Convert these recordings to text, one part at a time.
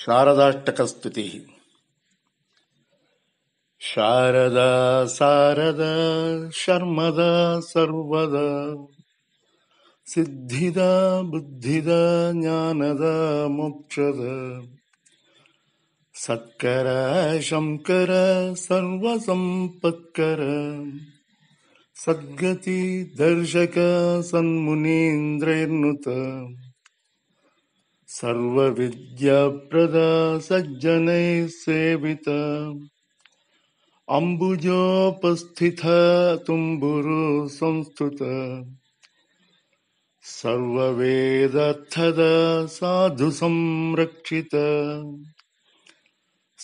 शारदाष्टकस्तुति शारदा सारदा शर्मदा सर्वदा सिद्धिदा बुद्धिदा ज्ञानदा मोक्षदा சத்கர சங்கர சர்வசம்பத்கர சத்கதி தர்ஷக சன்முனீந்திரேர்னுத सर्वविद्याप्रदा सज्जनैः सेविता अम्बुजोपस्थिता तुम्बुरु संस्तुता सर्ववेदर्थदा साधुसंरक्षिता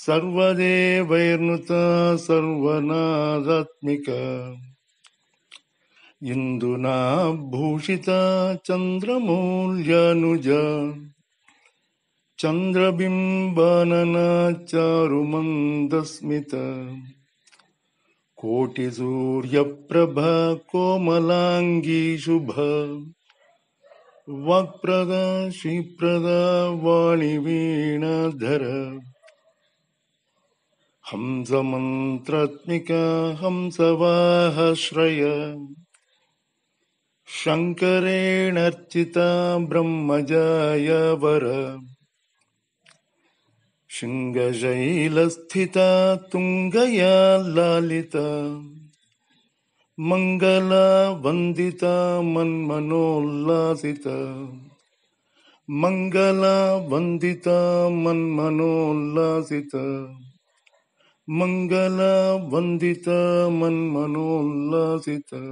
सर्वदेवैर्नुता सर्वनादात्मिका इन्दुना भूषिता चन्द्रमौल्यानुजा चन्द्रबिम्बननाचारुमन्दस्मित कोटिसूर्यप्रभ कोमलांगी शुभ वक् श्री प्रदा वक्प्रदा श्रीप्रदा वाणिवीणाधर हंसमन्त्रात्मिका हंसवाहश्रय शङ्करेणर्चिता ब्रह्मजाय वर शृङ्गशैलस्थिता तुङ्गया लालिता मङ्गला वन्दिता मन्मनोल्लासिता मङ्गला वन्दिता मन्मनोल्लासिता मङ्गला वन्दिता मन्मनोल्लासिता